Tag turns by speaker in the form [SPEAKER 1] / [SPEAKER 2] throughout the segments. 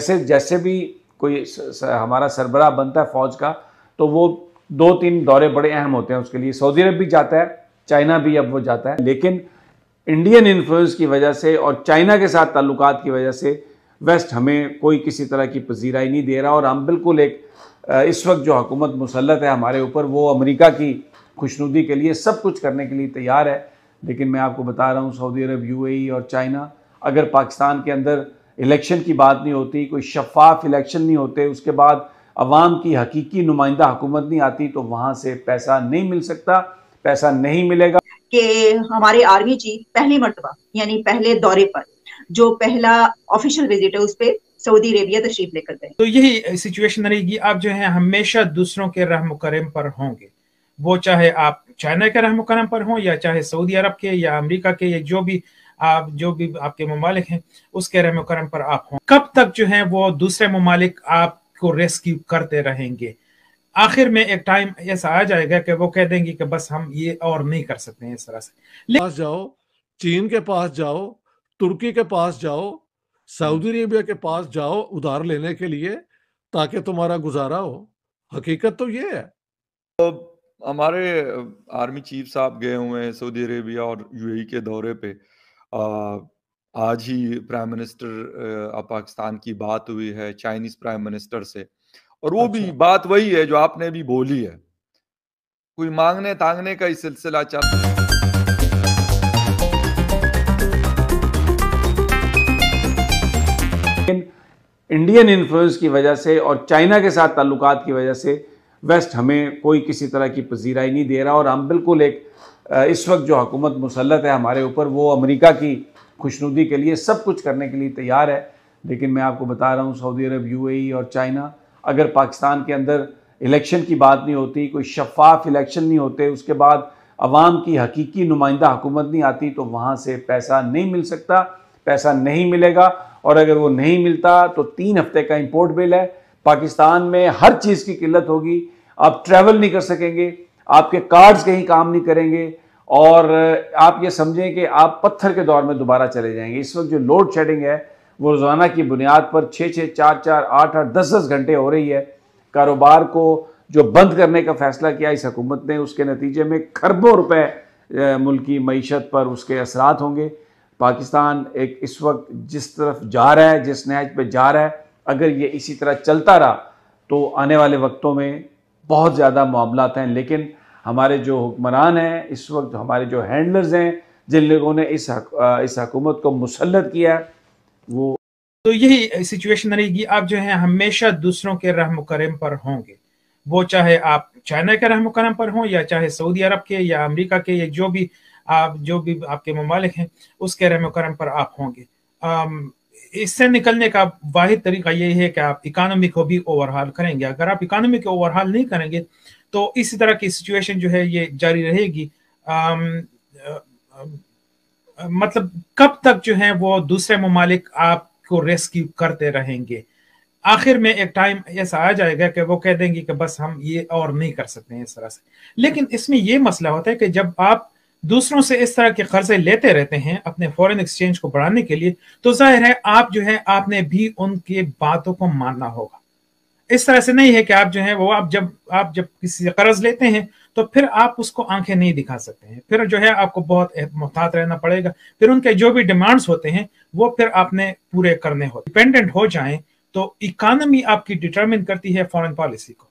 [SPEAKER 1] जैसे जैसे भी कोई स, हमारा सरबरा बनता है फौज का तो वो दो तीन दौरे बड़े अहम होते हैं उसके लिए सऊदी अरब भी जाता है चाइना भी अब वो जाता है लेकिन इंडियन इन्फ्लुएंस की वजह से और चाइना के साथ ताल्लुक की वजह से वेस्ट हमें कोई किसी तरह की पजीराई नहीं दे रहा और हम बिल्कुल एक इस वक्त जो हुकूमत मुसलत है हमारे ऊपर वो अमरीका की खुशनुदी के लिए सब कुछ करने के लिए तैयार है लेकिन मैं आपको बता रहा हूँ सऊदी अरब यू और चाइना अगर पाकिस्तान के अंदर इलेक्शन की बात नहीं होती कोई शफाफ इलेक्शन नहीं होते उसके बाद अवाम की हकीकी नुमाइंदा हुकूमत नहीं आती तो वहाँ से पैसा नहीं मिल सकता पैसा नहीं मिलेगा कि
[SPEAKER 2] हमारे आर्मी चीफ पहली मरतबा यानी पहले दौरे पर जो पहला ऑफिशियल विजिट है उस पर सऊदी अरेबिया तशरीफ लेकर गए
[SPEAKER 3] तो यही सिचुएशन रहेगी आप जो है हमेशा दूसरों के रहम करम पर होंगे वो चाहे आप चाइना के रहम करम पर हों या चाहे सऊदी अरब के या अमेरिका के या जो भी आप जो भी आपके ममालिक हैं उस कैर करम पर आप हों कब तक जो है वो दूसरे ममालिक आपको रेस्क्यू करते रहेंगे आखिर में एक टाइम ऐसा आ जाएगा कि वो कह देंगे कि बस हम ये और नहीं कर सकते इस तरह से पास जाओ
[SPEAKER 4] चीन के पास जाओ तुर्की के पास जाओ सऊदी अरेबिया के पास जाओ उधार लेने के लिए ताकि तुम्हारा गुजारा हो हकीकत तो ये है
[SPEAKER 2] तो हमारे आर्मी चीफ साहब गए हुए हैं सऊदी अरेबिया और यूएई के दौरे पे आज ही प्राइम मिनिस्टर पाकिस्तान की बात हुई है चाइनीज प्राइम मिनिस्टर से और वो अच्छा। भी बात वही है जो आपने भी बोली है कोई मांगने तांगने का ही सिलसिला चल
[SPEAKER 1] है इंडियन इन्फ्लुएंस की वजह से और चाइना के साथ ताल्लुकात की वजह से वेस्ट हमें कोई किसी तरह की पजीराई नहीं दे रहा और हम बिल्कुल एक इस वक्त जो हुकूमत मुसलत है हमारे ऊपर वो अमेरिका की खुशनुदी के लिए सब कुछ करने के लिए तैयार है लेकिन मैं आपको बता रहा हूँ सऊदी अरब यूएई और चाइना अगर पाकिस्तान के अंदर इलेक्शन की बात नहीं होती कोई शफाफ इलेक्शन नहीं होते उसके बाद अवाम की हकीकी नुमाइंदा हुकूमत नहीं आती तो वहाँ से पैसा नहीं मिल सकता पैसा नहीं मिलेगा और अगर वो नहीं मिलता तो तीन हफ्ते का इम्पोर्ट बिल है पाकिस्तान में हर चीज़ की किल्लत होगी आप ट्रैवल नहीं कर सकेंगे आपके कार्ड्स कहीं काम नहीं करेंगे और आप ये समझें कि आप पत्थर के दौर में दोबारा चले जाएंगे इस वक्त जो लोड शेडिंग है वो रोज़ाना की बुनियाद पर छः छः चार चार आठ आठ दस दस घंटे हो रही है कारोबार को जो बंद करने का फैसला किया इस हकूमत ने उसके नतीजे में खरबों रुपए मुल्क मीशत पर उसके असरात होंगे पाकिस्तान एक इस वक्त जिस तरफ जा रहा है जिस नहज पर जा रहा है अगर ये इसी तरह चलता रहा तो आने वाले वक्तों में बहुत ज़्यादा मामला हैं लेकिन हमारे जो हुक्मरान हैं इस वक्त हमारे जो हैंडलर्स हैं जिन लोगों ने
[SPEAKER 3] इस हक, इस हकूमत को मुसलत किया वो तो यही सिचुएशन रहेगी आप जो है हमेशा दूसरों के रहम करम पर होंगे वो चाहे आप चाइना के रहम करम पर हों या चाहे सऊदी अरब के या अमेरिका के या जो भी आप जो भी आपके ममालिक हैं उसके रहम करम पर आप होंगे इससे निकलने का वाहिद तरीका यही है कि आप इकानमी को भी ओवरहाल करेंगे अगर आप इकानमी को ओवरहाल नहीं करेंगे तो इसी तरह की सिचुएशन जो है ये जारी रहेगी आम, आम, मतलब कब तक जो है वो दूसरे ममालिक आपको रेस्क्यू करते रहेंगे आखिर में एक टाइम ऐसा आ जाएगा कि वो कह देंगे कि बस हम ये और नहीं कर सकते हैं इस तरह से लेकिन इसमें ये मसला होता है कि जब आप दूसरों से इस तरह के कर्जे लेते रहते हैं अपने फॉरेन एक्सचेंज को बढ़ाने के लिए तो जाहिर है आप जो है आपने भी उनके बातों को मानना होगा इस तरह से नहीं है कि आप जो है वो आप जब आप जब किसी से कर्ज लेते हैं तो फिर आप उसको आंखें नहीं दिखा सकते हैं फिर जो है आपको बहुत मोहतात रहना पड़ेगा फिर उनके जो भी डिमांड्स होते हैं वो फिर आपने पूरे करने हो डिपेंडेंट हो जाए तो इकॉनमी आपकी डिटर्मिन करती है फॉरेन पॉलिसी को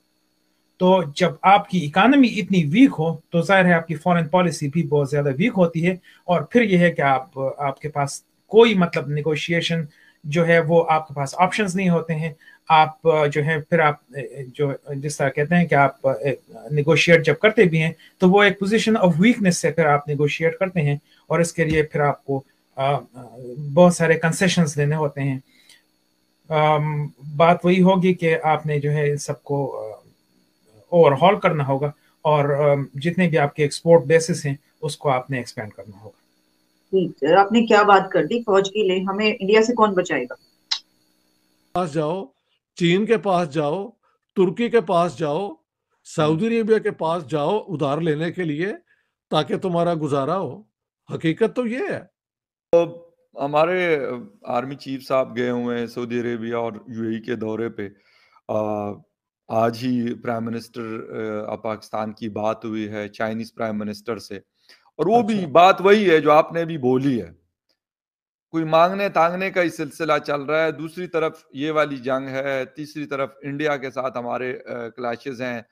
[SPEAKER 3] तो जब आपकी इकानमी इतनी वीक हो तो जाहिर है आपकी फॉरेन पॉलिसी भी बहुत ज़्यादा वीक होती है और फिर यह है कि आप आपके पास कोई मतलब निगोशिएशन जो है वो आपके पास ऑप्शंस नहीं होते हैं आप जो है फिर आप जो जिस तरह कहते हैं कि आप निगोशिएट जब करते भी हैं तो वो एक पोजीशन ऑफ वीकनेस से फिर आप निगोशिएट करते हैं और इसके लिए फिर आपको बहुत सारे कंसेशंस देने होते हैं बात वही होगी कि आपने जो है सबको ओवरहॉल करना होगा और जितने भी आपके एक्सपोर्ट बेसिस हैं उसको आपने एक्सपेंड करना
[SPEAKER 2] होगा आपने क्या बात कर दी फौज के लिए हमें इंडिया से कौन बचाएगा
[SPEAKER 4] पास जाओ चीन के पास जाओ तुर्की के पास जाओ सऊदी अरेबिया के पास जाओ उधार लेने के लिए ताकि तुम्हारा गुजारा हो हकीकत तो ये है
[SPEAKER 2] तो हमारे आर्मी चीफ साहब गए हुए हैं सऊदी अरेबिया और यूएई के दौरे पे आ, आज ही प्राइम मिनिस्टर पाकिस्तान की बात हुई है चाइनीज प्राइम मिनिस्टर से और वो अच्छा। भी बात वही है जो आपने भी बोली है कोई मांगने तांगने का ही सिलसिला चल रहा है दूसरी तरफ ये वाली जंग है तीसरी तरफ इंडिया के साथ हमारे क्लाशेज हैं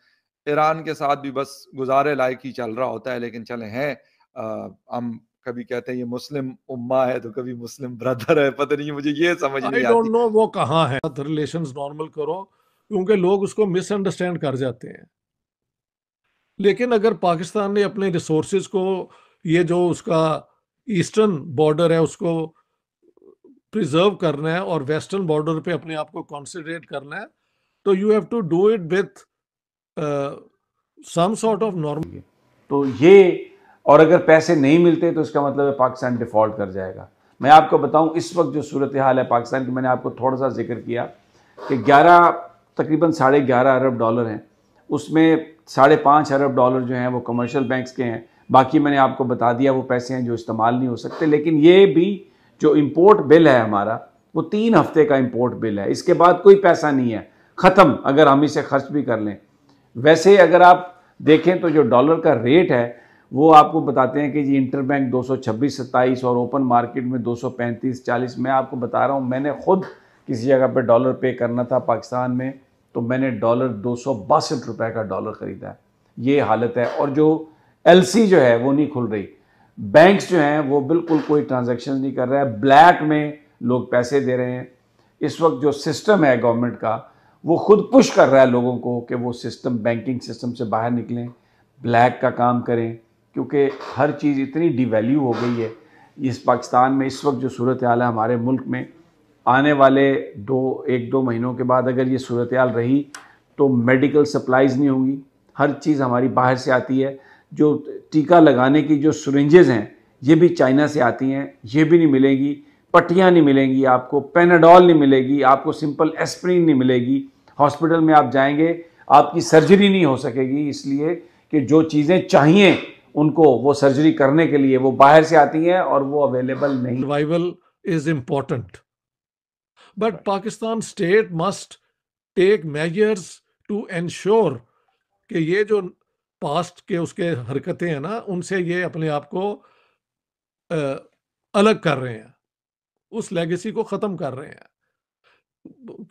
[SPEAKER 2] ईरान के साथ भी बस गुजारे लायक ही चल रहा होता है लेकिन चले हैं हम कभी कहते हैं ये मुस्लिम उम्मा है तो कभी मुस्लिम ब्रदर है पता नहीं मुझे ये समझ नहीं आती।
[SPEAKER 4] वो कहाँ है रिलेशंस नॉर्मल करो क्योंकि लोग उसको मिसअंडरस्टैंड कर जाते हैं लेकिन अगर पाकिस्तान ने अपने रिसोर्स को ये जो उसका ईस्टर्न बॉर्डर है उसको प्रिजर्व करना है और वेस्टर्न बॉर्डर पे अपने आप को कॉन्सेंट्रेट करना है तो you have to do it with
[SPEAKER 1] some sort of normal तो ये और अगर पैसे नहीं मिलते तो इसका मतलब है पाकिस्तान डिफ़ॉल्ट कर जाएगा मैं आपको बताऊं इस वक्त जो सूरत हाल है पाकिस्तान की मैंने आपको थोड़ा सा जिक्र किया कि ग्यारह तकरीबन साढ़े ग्यारह अरब डॉलर हैं उसमें साढ़े पाँच अरब डॉलर जो हैं वो कमर्शियल बैंक्स के हैं बाकी मैंने आपको बता दिया वो पैसे हैं जो इस्तेमाल नहीं हो सकते लेकिन ये भी जो इम्पोर्ट बिल है हमारा वो तीन हफ्ते का इम्पोर्ट बिल है इसके बाद कोई पैसा नहीं है ख़त्म अगर हम इसे खर्च भी कर लें वैसे अगर आप देखें तो जो डॉलर का रेट है वो आपको बताते हैं कि जी इंटर बैंक दो सौ और ओपन मार्केट में दो सौ मैं आपको बता रहा हूँ मैंने खुद किसी जगह पे डॉलर पे करना था पाकिस्तान में तो मैंने डॉलर दो सौ बासठ रुपये का डॉलर ख़रीदा है ये हालत है और जो एल जो है वो नहीं खुल रही बैंक्स जो हैं वो बिल्कुल कोई ट्रांजेक्शन नहीं कर रहा है ब्लैक में लोग पैसे दे रहे हैं इस वक्त जो सिस्टम है गवर्नमेंट का वो खुद पुश कर रहा है लोगों को कि वो सिस्टम बैंकिंग सिस्टम से बाहर निकलें ब्लैक का काम करें क्योंकि हर चीज़ इतनी डिवेल्यू हो गई है इस पाकिस्तान में इस वक्त जो सूरत हाल है हमारे मुल्क में आने वाले दो एक दो महीनों के बाद अगर ये सूरत हाल रही तो मेडिकल सप्लाइज़ नहीं होंगी हर चीज़ हमारी बाहर से आती है जो टीका लगाने की जो सुरेंजेज़ हैं ये भी चाइना से आती हैं ये भी नहीं मिलेंगी पट्टियाँ नहीं मिलेंगी आपको पेनाडॉल नहीं मिलेगी आपको सिंपल एस्प्रिन नहीं मिलेगी हॉस्पिटल में आप जाएंगे आपकी सर्जरी नहीं हो सकेगी इसलिए कि जो चीज़ें चाहिए उनको वो सर्जरी करने के लिए वो बाहर से आती हैं और वो
[SPEAKER 4] अवेलेबल नहीं survival is important But right. Pakistan state must take measures to ensure कि ये जो पास्ट के उसके हरकतें हैं ना उनसे ये अपने आप को uh, अलग कर रहे हैं उस legacy को ख़त्म कर रहे हैं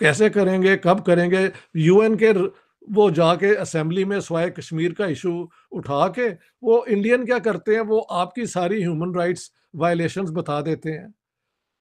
[SPEAKER 4] कैसे करेंगे कब करेंगे यूएन के वो जाके असेंबली में स्वाय कश्मीर का इशू उठा के वो इंडियन क्या करते हैं वो आपकी सारी ह्यूमन राइट्स वायलेशंस बता देते हैं